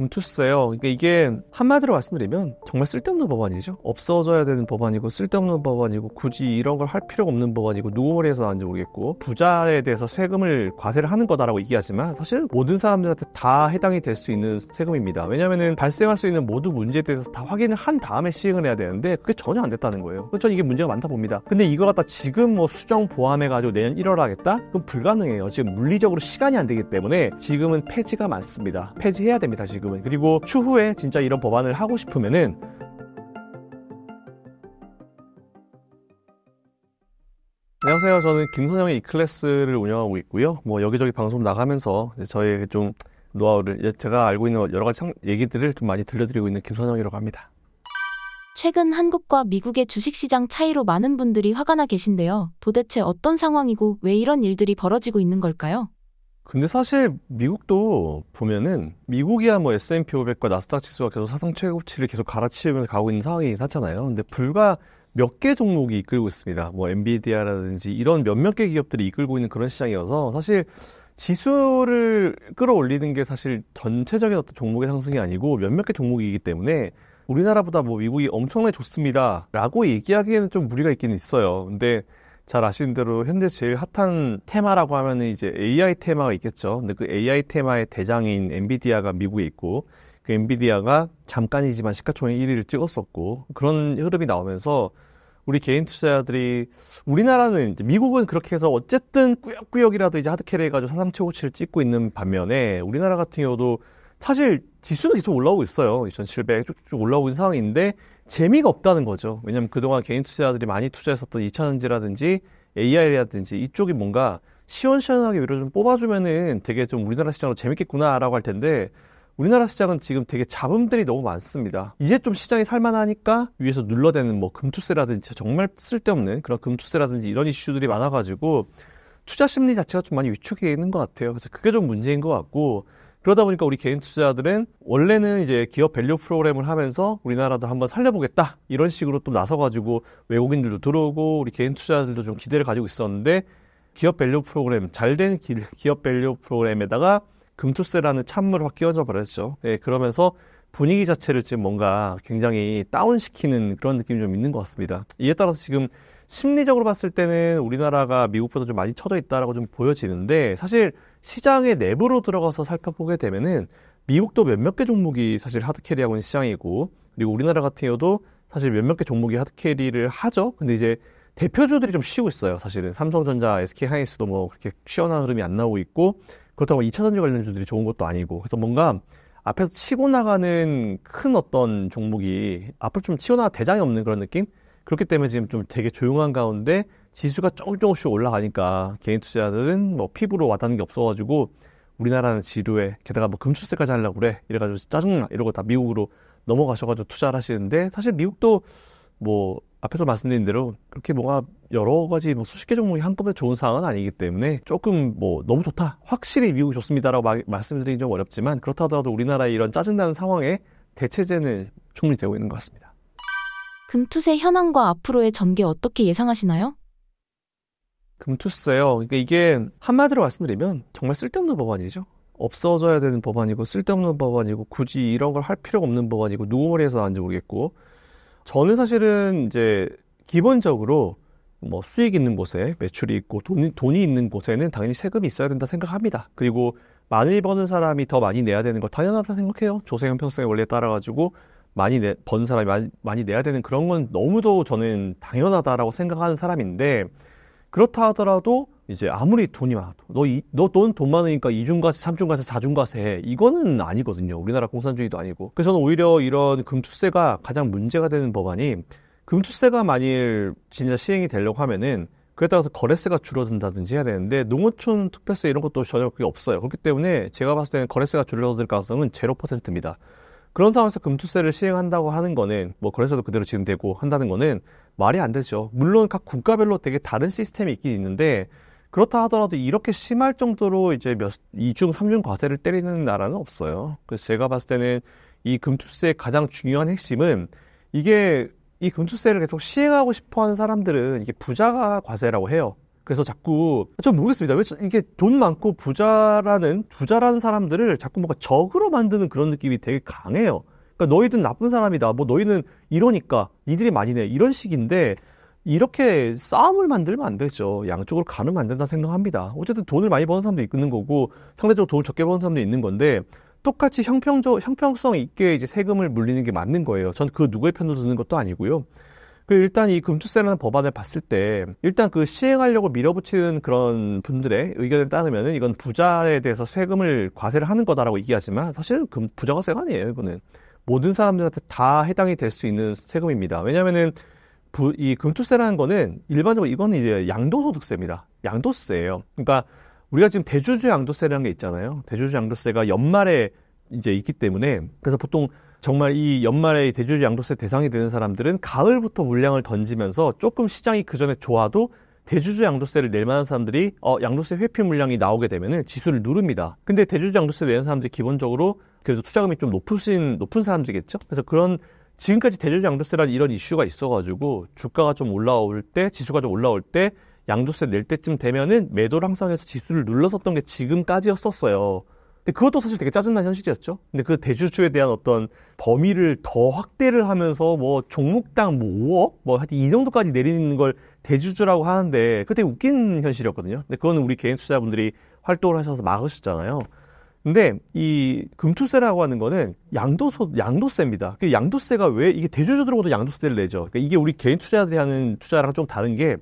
금투세요. 그러니까 이게 한마디로 말씀드리면 정말 쓸데없는 법안이죠. 없어져야 되는 법안이고 쓸데없는 법안이고 굳이 이런 걸 할 필요가 없는 법안이고 누구 머리에서 나는지 왔 모르겠고 부자에 대해서 세금을 과세를 하는 거다라고 얘기하지만 사실 모든 사람들한테 다 해당이 될 수 있는 세금입니다. 왜냐하면 발생할 수 있는 모든 문제에 대해서 다 확인을 한 다음에 시행을 해야 되는데 그게 전혀 안 됐다는 거예요. 저는 이게 문제가 많다 봅니다. 근데 이거 갖다 지금 뭐 수정 보완해가지고 내년 1월 하겠다? 그건 불가능해요. 지금 물리적으로 시간이 안 되기 때문에 지금은 폐지가 많습니다. 폐지해야 됩니다. 지금. 지금은 그리고 추후에 진짜 이런 법안을 하고 싶으면은 안녕하세요. 저는 김선영의 이클래스를 운영하고 있고요. 뭐 여기저기 방송 나가면서 저의 좀 노하우를 제가 알고 있는 여러 가지 얘기들을 좀 많이 들려드리고 있는 김선영이라고 합니다. 최근 한국과 미국의 주식시장 차이로 많은 분들이 화가 나 계신데요. 도대체 어떤 상황이고 왜 이런 일들이 벌어지고 있는 걸까요? 근데 사실 미국도 보면은 미국이야 뭐 S&P 500과 나스닥 지수가 계속 사상 최고치를 계속 갈아치우면서 가고 있는 상황이긴 하잖아요. 근데 불과 몇 개 종목이 이끌고 있습니다. 뭐 엔비디아라든지 이런 몇몇 개 기업들이 이끌고 있는 그런 시장이어서 사실 지수를 끌어올리는 게 사실 전체적인 어떤 종목의 상승이 아니고 몇몇 개 종목이기 때문에 우리나라보다 뭐 미국이 엄청나게 좋습니다라고 얘기하기에는 좀 무리가 있기는 있어요. 근데 잘 아시는 대로 현재 제일 핫한 테마라고 하면은 이제 AI 테마가 있겠죠. 근데 그 AI 테마의 대장인 엔비디아가 미국에 있고 그 엔비디아가 잠깐이지만 시가총액 1위를 찍었었고 그런 흐름이 나오면서 우리 개인 투자자들이 우리나라는 이제 미국은 그렇게 해서 어쨌든 꾸역꾸역이라도 이제 하드캐리 해가지고 4375치를 찍고 있는 반면에 우리나라 같은 경우도 사실 지수는 계속 올라오고 있어요. 2,700 쭉쭉 올라오는 상황인데 재미가 없다는 거죠. 왜냐하면 그동안 개인 투자자들이 많이 투자했었던 2차전지라든지 AI라든지 이쪽이 뭔가 시원시원하게 위로 좀 뽑아주면은 되게 좀 우리나라 시장으로 재밌겠구나라고 할 텐데 우리나라 시장은 지금 되게 잡음들이 너무 많습니다. 이제 좀 시장이 살만하니까 위에서 눌러대는 뭐 금투세라든지 정말 쓸데없는 그런 금투세라든지 이런 이슈들이 많아가지고 투자 심리 자체가 좀 많이 위축이 되는 것 같아요. 그래서 그게 좀 문제인 것 같고 그러다 보니까 우리 개인 투자들은 자 원래는 이제 기업 밸류 프로그램을 하면서 우리나라도 한번 살려보겠다 이런 식으로 또 나서가지고 외국인들도 들어오고 우리 개인 투자들도 좀 기대를 가지고 있었는데 기업 밸류 프로그램 잘 된 기업 밸류 프로그램에다가 금투세라는 찬물을 확 끼얹어 버렸죠. 예, 그러면서 분위기 자체를 지금 뭔가 굉장히 다운시키는 그런 느낌이 좀 있는 것 같습니다. 이에 따라서 지금 심리적으로 봤을 때는 우리나라가 미국보다 좀 많이 쳐져 있다라고 좀 보여지는데 사실 시장의 내부로 들어가서 살펴보게 되면은 미국도 몇몇 개 종목이 사실 하드캐리하고 있는 시장이고 그리고 우리나라 같은 경우도 사실 몇몇 개 종목이 하드캐리를 하죠. 근데 이제 대표주들이 좀 쉬고 있어요. 사실은 삼성전자, SK하이닉스도 뭐 그렇게 시원한 흐름이 안 나오고 있고 그렇다고 2차 전지 관련 주들이 좋은 것도 아니고 그래서 뭔가 앞에서 치고 나가는 큰 어떤 종목이 앞으로 좀 치고 나가 대장이 없는 그런 느낌? 그렇기 때문에 지금 좀 되게 조용한 가운데 지수가 조금 조금씩 올라가니까 개인 투자자들은 뭐 피부로 와닿는 게 없어가지고 우리나라는 지루해 게다가 뭐 금출세까지 하려고 그래 이래가지고 짜증나 이러고 다 미국으로 넘어가셔가지고 투자를 하시는데 사실 미국도 뭐 앞에서 말씀드린 대로 그렇게 뭔가 여러 가지 뭐 수십 개 종목이 한꺼번에 좋은 상황은 아니기 때문에 조금 뭐 너무 좋다 확실히 미국이 좋습니다라고 마, 말씀드리긴 좀 어렵지만 그렇다 하더라도 우리나라의 이런 짜증나는 상황에 대체제는 충분히 되고 있는 것 같습니다. 금투세 현황과 앞으로의 전개 어떻게 예상하시나요? 금투세요. 그러니까 이게 한마디로 말씀드리면 정말 쓸데없는 법안이죠. 없어져야 되는 법안이고 쓸데없는 법안이고 굳이 이런 걸 할 필요가 없는 법안이고 누구 머리에서 나는지 모르겠고 저는 사실은 이제 기본적으로 뭐 수익 있는 곳에 매출이 있고 돈, 돈이 있는 곳에는 당연히 세금이 있어야 된다 생각합니다. 그리고 많이 버는 사람이 더 많이 내야 되는 거 당연하다 생각해요. 조세형 평성의 원리에 따라가지고 많이 내, 번 사람이 많이, 많이 내야 되는 그런 건 너무도 저는 당연하다라고 생각하는 사람인데 그렇다 하더라도 이제 아무리 돈이 많아도 너너돈 돈 많으니까 이중과세, 삼중과세, 사중과세 이거는 아니거든요. 우리나라 공산주의도 아니고. 그래서 저는 오히려 이런 금투세가 가장 문제가 되는 법안이 금투세가 만일 진짜 시행이 되려고 하면은 그에 따라서 거래세가 줄어든다든지 해야 되는데 농어촌 특별세 이런 것도 전혀 그게 없어요. 그렇기 때문에 제가 봤을 때는 거래세가 줄어들 가능성은 제로 퍼센트입니다 그런 상황에서 금투세를 시행한다고 하는 거는 뭐 거래소도 그대로 진행되고 한다는 거는 말이 안 되죠. 물론 각 국가별로 되게 다른 시스템이 있긴 있는데 그렇다 하더라도 이렇게 심할 정도로 이제 몇 이중 삼중 과세를 때리는 나라는 없어요. 그래서 제가 봤을 때는 이 금투세의 가장 중요한 핵심은 이게 이 금투세를 계속 시행하고 싶어 하는 사람들은 이게 부자가 과세라고 해요. 그래서 자꾸 저 모르겠습니다. 왜 이게 돈 많고 부자라는 부자라는 사람들을 자꾸 뭔가 적으로 만드는 그런 느낌이 되게 강해요. 그러니까 너희든 나쁜 사람이다. 뭐 너희는 이러니까 니들이 많이 내 이런 식인데 이렇게 싸움을 만들면 안 되죠. 양쪽으로 가면안 된다 생각합니다. 어쨌든 돈을 많이 버는 사람도 있는 거고 상대적으로 돈을 적게 버는 사람도 있는 건데 똑같이 형평적 형평성 있게 이제 세금을 물리는 게 맞는 거예요. 전 그 누구의 편으 드는 것도 아니고요. 그 일단 이 금투세라는 법안을 봤을 때 일단 그 시행하려고 밀어붙이는 그런 분들의 의견에 따르면 이건 부자에 대해서 세금을 과세를 하는 거다라고 얘기하지만 사실은 금, 부자가세가 아니에요. 이거는 모든 사람들한테 다 해당이 될 수 있는 세금입니다. 왜냐면은 부, 이 금투세라는 거는 일반적으로 이건 이제 양도소득세입니다. 양도세예요. 그러니까 우리가 지금 대주주 양도세라는 게 있잖아요. 대주주 양도세가 연말에 이제 있기 때문에 그래서 보통 정말 이 연말에 대주주 양도세 대상이 되는 사람들은 가을부터 물량을 던지면서 조금 시장이 그 전에 좋아도 대주주 양도세를 낼 만한 사람들이 어, 양도세 회피 물량이 나오게 되면은 지수를 누릅니다. 근데 대주주 양도세 내는 사람들이 기본적으로 그래도 투자금이 좀높을수 있는 높은 사람들이겠죠. 그래서 그런 지금까지 대주주 양도세라는 이런 이슈가 있어가지고 주가가 좀 올라올 때 지수가 좀 올라올 때 양도세 낼 때쯤 되면은 매도를 항상 해서 지수를 눌러섰던 게 지금까지였었어요. 근데 그것도 사실 되게 짜증난 현실이었죠. 근데 그 대주주에 대한 어떤 범위를 더 확대를 하면서 뭐 종목당 뭐 5억? 뭐 하여튼 이 정도까지 내리는 걸 대주주라고 하는데 그때 웃긴 현실이었거든요. 근데 그거는 우리 개인 투자분들이 활동을 하셔서 막으셨잖아요. 근데 이 금투세라고 하는 거는 양도소 양도세입니다. 그 양도세가 왜 이게 대주주들하고도 양도세를 내죠. 그러니까 이게 우리 개인 투자들이 하는 투자랑 좀 다른 게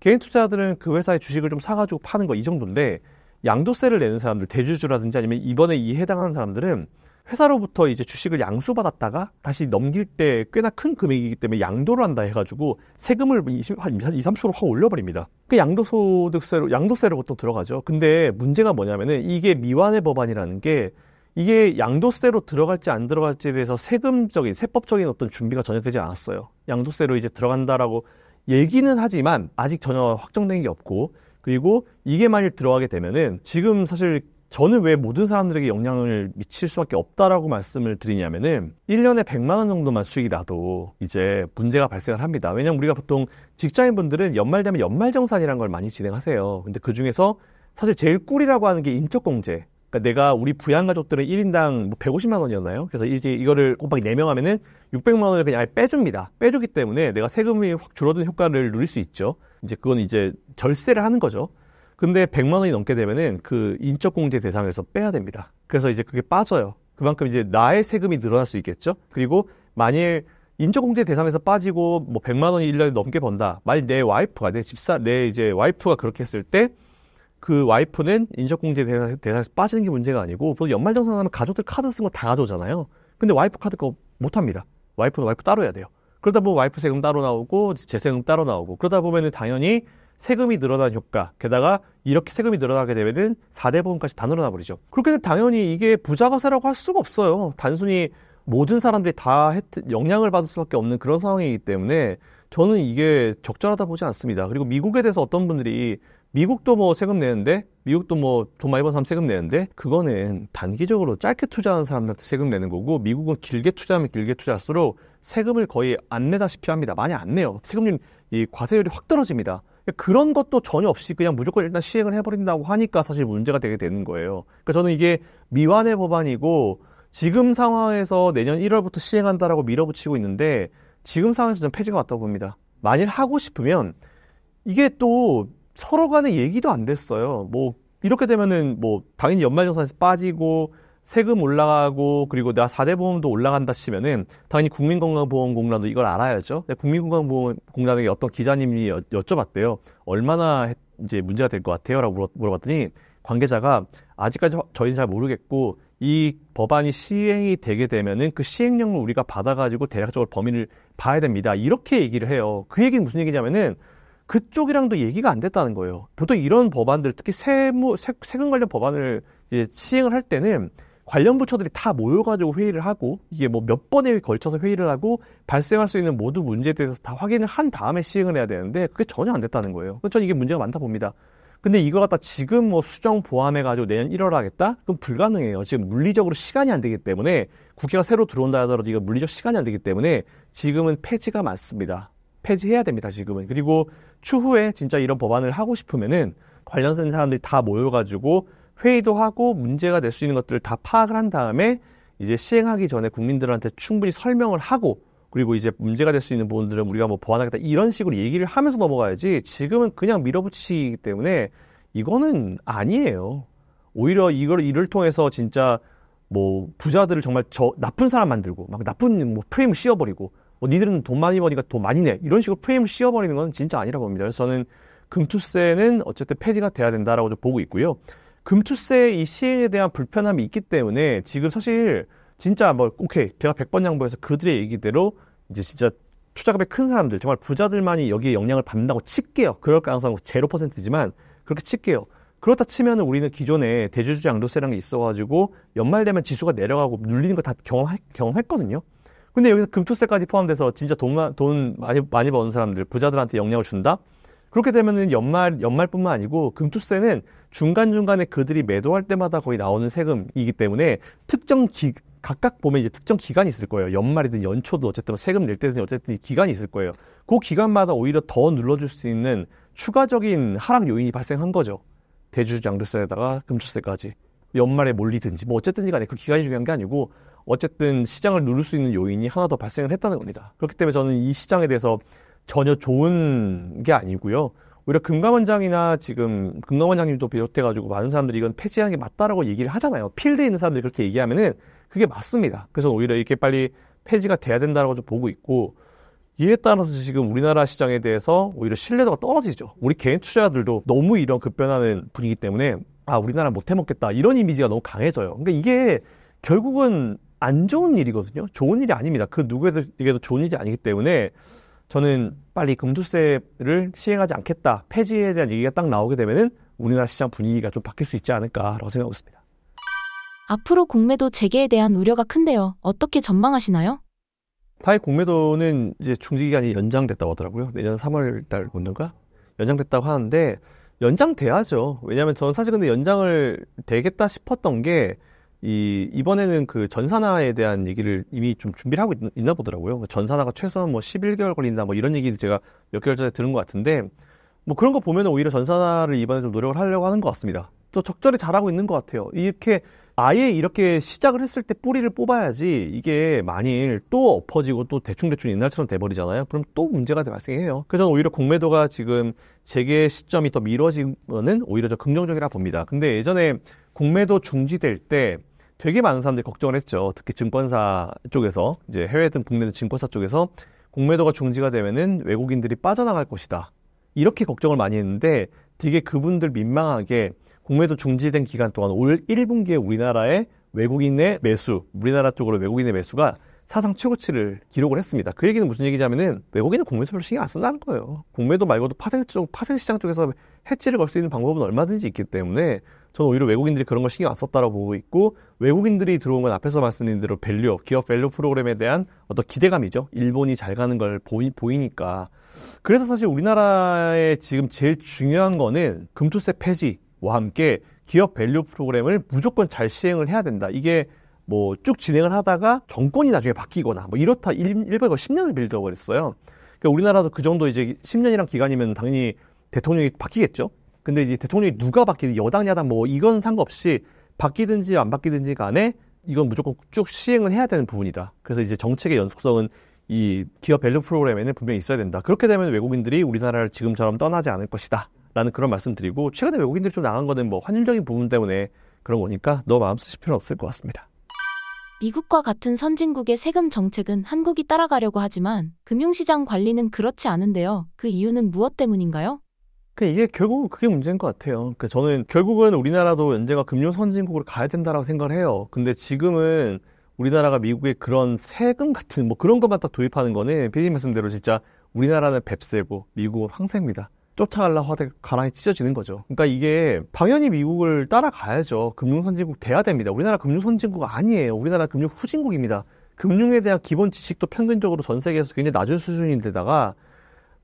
개인 투자들은 그 회사의 주식을 좀 사가지고 파는 거 이 정도인데 양도세를 내는 사람들, 대주주라든지 아니면 이번에 이 해당하는 사람들은 회사로부터 이제 주식을 양수받았다가 다시 넘길 때 꽤나 큰 금액이기 때문에 양도를 한다 해가지고 세금을 한 20, 30%로 확 올려버립니다. 그 양도소득세로, 양도세로 보통 들어가죠. 근데 문제가 뭐냐면은 이게 미완의 법안이라는 게 이게 양도세로 들어갈지 안 들어갈지에 대해서 세금적인, 세법적인 어떤 준비가 전혀 되지 않았어요. 양도세로 이제 들어간다라고 얘기는 하지만 아직 전혀 확정된 게 없고 그리고 이게 만일 들어가게 되면은 지금 사실 저는 왜 모든 사람들에게 영향을 미칠 수밖에 없다라고 말씀을 드리냐면은 1년에 100만 원 정도만 수익이 나도 이제 문제가 발생을 합니다. 왜냐면 우리가 보통 직장인분들은 연말 되면 연말 정산이라는 걸 많이 진행하세요. 근데 그 중에서 사실 제일 꿀이라고 하는 게 인적 공제. 그러니까 내가 우리 부양 가족들은 1인당 뭐 150만 원이었나요? 그래서 이제 이거를 곱하기 4명 하면은 600만 원을 그냥 아예 빼줍니다. 빼주기 때문에 내가 세금이 확 줄어든 효과를 누릴 수 있죠. 이제 그건 이제 절세를 하는 거죠. 근데 100만 원이 넘게 되면은 그 인적 공제 대상에서 빼야 됩니다. 그래서 이제 그게 빠져요. 그만큼 이제 나의 세금이 늘어날 수 있겠죠. 그리고 만일 인적공제 대상에서 빠지고 뭐 100만 원이 1년에 넘게 번다. 만일 내 와이프가 내 집사 내 이제 와이프가 그렇게 했을 때그 와이프는 인적공제 대상에서, 대상에서 빠지는 게 문제가 아니고 보통 연말정산 하면 가족들 카드 쓴 거 다 가져오잖아요. 근데 와이프 카드 거 못 합니다. 와이프는 와이프 따로 해야 돼요. 그러다 보면 와이프 세금 따로 나오고 재세금 따로 나오고 그러다 보면은 당연히 세금이 늘어난 효과 게다가 이렇게 세금이 늘어나게 되면은 4대 보험까지 다 늘어나 버리죠. 그렇게 되면 당연히 이게 부자가세라고 할 수가 없어요. 단순히 모든 사람들이 다 영향을 받을 수밖에 없는 그런 상황이기 때문에 저는 이게 적절하다 보지 않습니다. 그리고 미국에 대해서 어떤 분들이 미국도 뭐 세금 내는데 미국도 뭐 돈 많이 번 사람 세금 내는데 그거는 단기적으로 짧게 투자하는 사람들한테 세금 내는 거고 미국은 길게 투자하면 길게 투자할수록 세금을 거의 안 내다시피 합니다. 많이 안 내요. 세금률 이 과세율이 확 떨어집니다. 그런 것도 전혀 없이 그냥 무조건 일단 시행을 해버린다고 하니까 사실 문제가 되게 되는 거예요. 그러니까 저는 이게 미완의 법안이고 지금 상황에서 내년 1월부터 시행한다라고 밀어붙이고 있는데 지금 상황에서 저 폐지가 왔다고 봅니다. 만일 하고 싶으면 이게 또 서로 간에 얘기도 안 됐어요. 뭐 이렇게 되면은 뭐 당연히 연말정산에서 빠지고 세금 올라가고 그리고 내가 4대 보험도 올라간다 치면은 당연히 국민건강보험공단도 이걸 알아야죠. 국민건강보험공단에 어떤 기자님이 여, 쭤봤대요 얼마나 이제 문제가 될 것 같아요라고 물어봤더니 관계자가 아직까지 저희는 잘 모르겠고 이 법안이 시행이 되게 되면은 그 시행령을 우리가 받아가지고 대략적으로 범위를 봐야 됩니다. 이렇게 얘기를 해요. 그 얘기는 무슨 얘기냐면은 그쪽이랑도 얘기가 안 됐다는 거예요. 보통 이런 법안들, 특히 세무, 세, 금 관련 법안을 이제 시행을 할 때는 관련 부처들이 다 모여가지고 회의를 하고 이게 뭐 몇 번에 걸쳐서 회의를 하고 발생할 수 있는 모든 문제에 대해서 다 확인을 한 다음에 시행을 해야 되는데 그게 전혀 안 됐다는 거예요. 저는 이게 문제가 많다 봅니다. 근데 이거 갖다 지금 뭐 수정 보완해가지고 내년 1월 하겠다? 그럼 불가능해요. 지금 물리적으로 시간이 안 되기 때문에 국회가 새로 들어온다 하더라도 이거 물리적 시간이 안 되기 때문에 지금은 폐지가 많습니다 폐지해야 됩니다, 지금은. 그리고 추후에 진짜 이런 법안을 하고 싶으면은 관련된 사람들이 다 모여가지고 회의도 하고 문제가 될 수 있는 것들을 다 파악을 한 다음에 이제 시행하기 전에 국민들한테 충분히 설명을 하고 그리고 이제 문제가 될 수 있는 부분들은 우리가 뭐 보완하겠다 이런 식으로 얘기를 하면서 넘어가야지 지금은 그냥 밀어붙이기 때문에 이거는 아니에요. 오히려 이걸 이를 통해서 진짜 뭐 부자들을 정말 저 나쁜 사람 만들고 막 나쁜 뭐 프레임 씌워버리고 뭐 니들은 돈 많이 버니까 돈 많이 내 이런 식으로 프레임을 씌워버리는 건 진짜 아니라고 봅니다. 그래서 저는 금투세는 어쨌든 폐지가 돼야 된다라고 보고 있고요. 금투세 이 시행에 대한 불편함이 있기 때문에 지금 사실 진짜 뭐 오케이 제가 100번 양보해서 그들의 얘기대로 이제 진짜 투자금액 큰 사람들 정말 부자들만이 여기에 영향을 받는다고 칠게요. 그럴 가능성은 제로 퍼센트지만 그렇게 칠게요. 그렇다 치면 우리는 기존에 대주주 양도세라는 게 있어가지고 연말 되면 지수가 내려가고 눌리는 거 다 경험했거든요. 근데 여기서 금투세까지 포함돼서 진짜 돈, 돈 많이, 많이 버는 사람들, 부자들한테 영향을 준다? 그렇게 되면은 연말, 연말뿐만 아니고 금투세는 중간중간에 그들이 매도할 때마다 거의 나오는 세금이기 때문에 특정 기, 각각 보면 이제 특정 기간이 있을 거예요. 연말이든 연초도 어쨌든 세금 낼 때든 어쨌든 기간이 있을 거예요. 그 기간마다 오히려 더 눌러줄 수 있는 추가적인 하락 요인이 발생한 거죠. 대주주 양도세에다가 금투세까지. 연말에 몰리든지 뭐 어쨌든지 간에 그 기간이 중요한 게 아니고 어쨌든 시장을 누를 수 있는 요인이 하나 더 발생을 했다는 겁니다. 그렇기 때문에 저는 이 시장에 대해서 전혀 좋은 게 아니고요. 오히려 금감원장이나 지금 금감원장님도 비롯해가지고 많은 사람들이 이건 폐지하는 게 맞다라고 얘기를 하잖아요. 필드에 있는 사람들이 그렇게 얘기하면은 그게 맞습니다. 그래서 오히려 이렇게 빨리 폐지가 돼야 된다라고 좀 보고 있고 이에 따라서 지금 우리나라 시장에 대해서 오히려 신뢰도가 떨어지죠. 우리 개인 투자자들도 너무 이런 급변하는 분위기 때문에 아 우리나라 못 해먹겠다 이런 이미지가 너무 강해져요. 그러니까 이게 결국은 안 좋은 일이거든요. 좋은 일이 아닙니다. 그 누구에게도 좋은 일이 아니기 때문에 저는 빨리 금투세를 시행하지 않겠다. 폐지에 대한 얘기가 딱 나오게 되면은 우리나라 시장 분위기가 좀 바뀔 수 있지 않을까라고 생각하고 있습니다. 앞으로 공매도 재개에 대한 우려가 큰데요. 어떻게 전망하시나요? 타이 공매도는 이제 중지 기간이 연장됐다고 하더라고요. 내년 3월 달 본던가 연장됐다고 하는데 연장돼야죠. 왜냐하면 저는 사실 근데 연장을 되겠다 싶었던 게이 이번에는 그 전산화에 대한 얘기를 이미 좀 준비를 하고 있, 나 보더라고요. 뭐 전산화가 최소한 뭐 11개월 걸린다 뭐 이런 얘기를 제가 몇 개월 전에 들은 것 같은데 뭐 그런 거 보면 오히려 전산화를 이번에 좀 노력을 하려고 하는 것 같습니다. 또 적절히 잘하고 있는 것 같아요. 이렇게 아예 이렇게 시작을 했을 때 뿌리를 뽑아야지 이게 만일 또 엎어지고 또 대충대충 옛날처럼 돼버리잖아요. 그럼 또 문제가 발생해요. 그래서 오히려 공매도가 지금 재개 시점이 더 미뤄지면은 오히려 더 긍정적이라 봅니다. 근데 예전에 공매도 중지될 때 되게 많은 사람들이 걱정을 했죠. 특히 증권사 쪽에서 이제 해외든 국내든 증권사 쪽에서 공매도가 중지가 되면은 외국인들이 빠져나갈 것이다. 이렇게 걱정을 많이 했는데 되게 그분들 민망하게 공매도 중지된 기간 동안 올 1분기에 우리나라의 외국인의 매수, 우리나라 쪽으로 외국인의 매수가 사상 최고치를 기록을 했습니다. 그 얘기는 무슨 얘기냐면은 외국인은 공매도 별로 신경 안 쓴다는 거예요. 공매도 말고도 파생 쪽, 파생 시장 쪽에서 해치를걸 수 있는 방법은 얼마든지 있기 때문에 저는 오히려 외국인들이 그런 걸 신경 안 썼다라고 보고 있고 외국인들이 들어온 건 앞에서 말씀드린 대로 밸류업, 기업 밸류 프로그램에 대한 어떤 기대감이죠. 일본이 잘 가는 걸 보이, 보이니까. 그래서 사실 우리나라의 지금 제일 중요한 거는 금투세 폐지와 함께 기업 밸류 프로그램을 무조건 잘 시행을 해야 된다. 이게 뭐 쭉 진행을 하다가 정권이 나중에 바뀌거나 뭐 이렇다 1, 100억 10년을 빌드업을 했어요. 그러니까 우리나라도 그 정도 이제 10년이란 기간이면 당연히 대통령이 바뀌겠죠. 근데 이제 대통령이 누가 바뀌든 여당 야당 뭐 이건 상관없이 바뀌든지 안 바뀌든지 간에 이건 무조건 쭉 시행을 해야 되는 부분이다. 그래서 이제 정책의 연속성은 이 기업 밸류 프로그램에는 분명히 있어야 된다. 그렇게 되면 외국인들이 우리나라를 지금처럼 떠나지 않을 것이다. 라는 그런 말씀 드리고 최근에 외국인들이 좀 나간 거는 뭐 환율적인 부분 때문에 그런 거니까 너 마음 쓰실 필요는 없을 것 같습니다. 미국과 같은 선진국의 세금 정책은 한국이 따라가려고 하지만 금융시장 관리는 그렇지 않은데요. 그 이유는 무엇 때문인가요? 그 이게 결국은 그게 문제인 것 같아요. 그 저는 결국은 우리나라도 언제가 금융 선진국으로 가야 된다라고 생각을 해요. 근데 지금은 우리나라가 미국의 그런 세금 같은 뭐 그런 것만 다 도입하는 거는 피디 말씀대로 진짜 우리나라는 뱁새고 미국은 황새입니다. 쫓아가려고하다 가랑이 찢어지는 거죠. 그러니까 이게 당연히 미국을 따라가야죠. 금융선진국 돼야 됩니다. 우리나라 금융선진국 아니에요. 우리나라 금융후진국입니다. 금융에 대한 기본 지식도 평균적으로 전 세계에서 굉장히 낮은 수준인데다가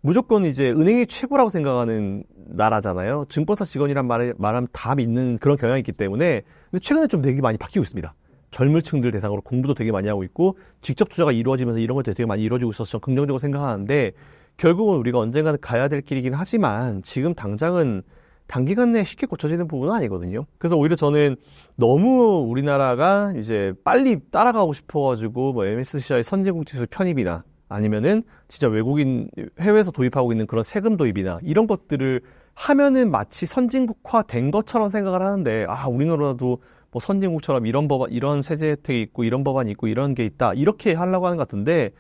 무조건 이제 은행이 최고라고 생각하는 나라잖아요. 증권사 직원이란 말 말하면 다 믿는 그런 경향이 있기 때문에 근데 최근에 좀 되게 많이 바뀌고 있습니다. 젊은 층들 대상으로 공부도 되게 많이 하고 있고 직접 투자가 이루어지면서 이런 것들이 되게 많이 이루어지고 있어서 저 긍정적으로 생각하는데 결국은 우리가 언젠가는 가야 될 길이긴 하지만 지금 당장은 단기간 내에 쉽게 고쳐지는 부분은 아니거든요. 그래서 오히려 저는 너무 우리나라가 이제 빨리 따라가고 싶어가지고 뭐 MSCI 선진국 지수 편입이나 아니면은 진짜 외국인 해외에서 도입하고 있는 그런 세금 도입이나 이런 것들을 하면은 마치 선진국화 된 것처럼 생각을 하는데 아 우리나라도 뭐 선진국처럼 이런 법안 이런 세제 혜택이 있고 이런 법안이 있고 이런 게 있다 이렇게 하려고 하는 것 같은데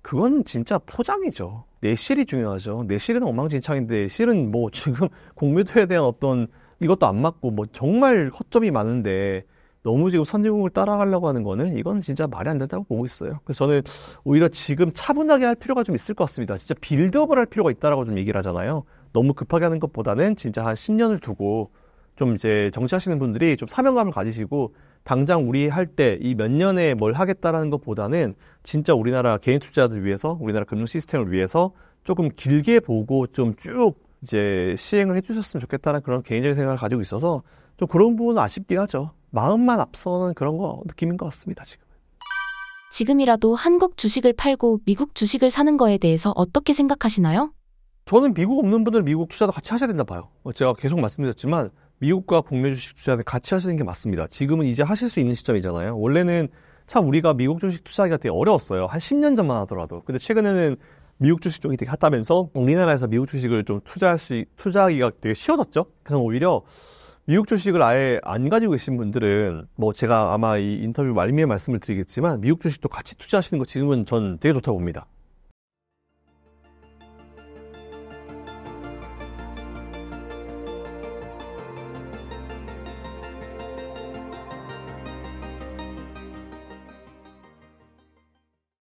그거는 진짜 포장이죠 내실이 중요하죠 내실은 엉망진창인데 실은 뭐 지금 공매도에 대한 어떤 이것도 안 맞고 뭐 정말 허점이 많은데 너무 지금 선진국을 따라가려고 하는 거는 이건 진짜 말이 안 된다고 보고 있어요. 그래서 저는 오히려 지금 차분하게 할 필요가 좀 있을 것 같습니다. 진짜 빌드업을 할 필요가 있다라고 좀 얘기를 하잖아요. 너무 급하게 하는 것보다는 진짜 한 10년을 두고 좀 이제 정치하시는 분들이 좀 사명감을 가지시고 당장 우리 할 때 이 몇 년에 뭘 하겠다라는 것보다는 진짜 우리나라 개인 투자자들 위해서 우리나라 금융 시스템을 위해서 조금 길게 보고 좀쭉 이제 시행을 해주셨으면 좋겠다는 그런 개인적인 생각을 가지고 있어서 좀 그런 부분은 아쉽긴 하죠. 마음만 앞서는 그런 거 느낌인 것 같습니다 지금. 지금이라도 한국 주식을 팔고 미국 주식을 사는 거에 대해서 어떻게 생각하시나요? 저는 미국 없는 분들 미국 투자도 같이 하셔야 된다 봐요. 어, 제가 계속 말씀드렸지만 미국과 국내 주식 투자는 같이 하시는 게 맞습니다. 지금은 이제 하실 수 있는 시점이잖아요. 원래는 참 우리가 미국 주식 투자하기가 되게 어려웠어요. 한 10년 전만 하더라도. 근데 최근에는 미국 주식 쪽이 되게 핫하면서 우리나라에서 미국 주식을 좀 투자할 수 투자하기가 되게 쉬워졌죠. 그래서 오히려 미국 주식을 아예 안 가지고 계신 분들은 뭐 제가 아마 이 인터뷰 말미에 말씀을 드리겠지만 미국 주식도 같이 투자하시는 거 지금은 전 되게 좋다고 봅니다.